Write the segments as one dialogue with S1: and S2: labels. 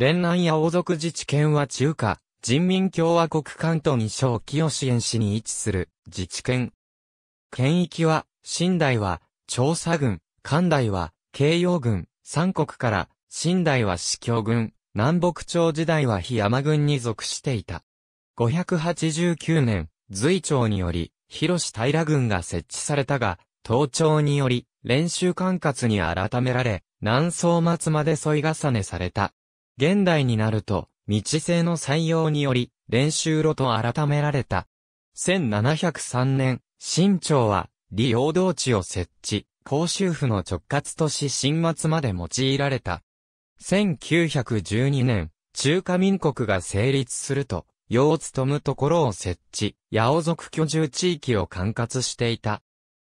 S1: 連南や王族自治権は中華、人民共和国関東にを清園市に位置する自治権。県域は、新代は、調査軍、関代は、慶応軍、三国から、新代は司教軍、南北朝時代は日山軍に属していた。589年、隋朝により、広平軍が設置されたが、東朝により、練習管轄に改められ、南宋末まで添い重ねされた。現代になると、道制の採用により、練習路と改められた。1703年、新朝は、利用道地を設置、公衆府の直轄とし新末まで用いられた。1912年、中華民国が成立すると、洋を務むところを設置、八尾族居住地域を管轄していた。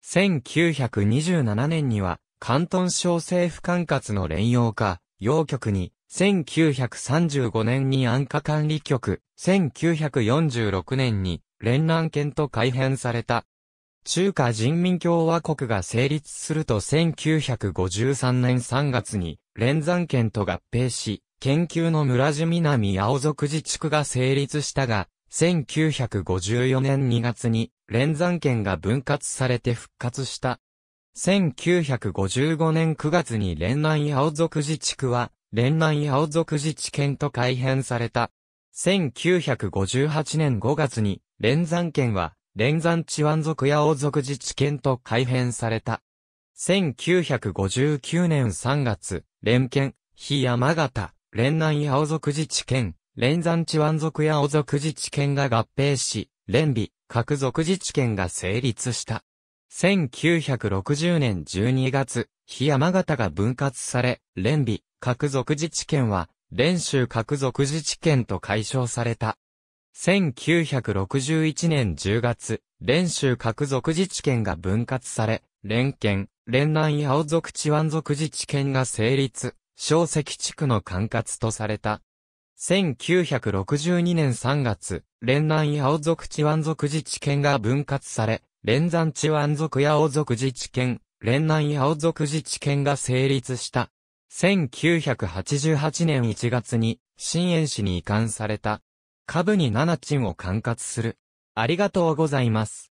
S1: 1927年には、関東省政府管轄の連用化、洋局に、1935年に安価管理局、1946年に、連覧権と改編された。中華人民共和国が成立すると1953年3月に、連山県と合併し、研究の村地南青族自治区が成立したが、1954年2月に連山県が分割されて復活した。1955年9月に連南青尾族自治区は、連南青尾族自治県と改編された。1958年5月に、連山県は、連山地湾族や尾族自治県と改編された。1959年3月、連県、非山形、連南青尾族自治県、連山地湾族や尾族自治県が合併し、連備、各族自治県が成立した。1960年12月、日山形が分割され、連備、各属自治県は、連州各属自治県と解消された。1961年10月、連州各属自治県が分割され、連県、連南青尾属地湾属自治県が成立、小石地区の管轄とされた。1962年3月、連南青尾属地湾属自治県が分割され、連山地湾族や尾族自治権、連南や尾族自治権が成立した。1988年1月に、新園市に移管された。下部に七鎮を管轄する。ありがとうございます。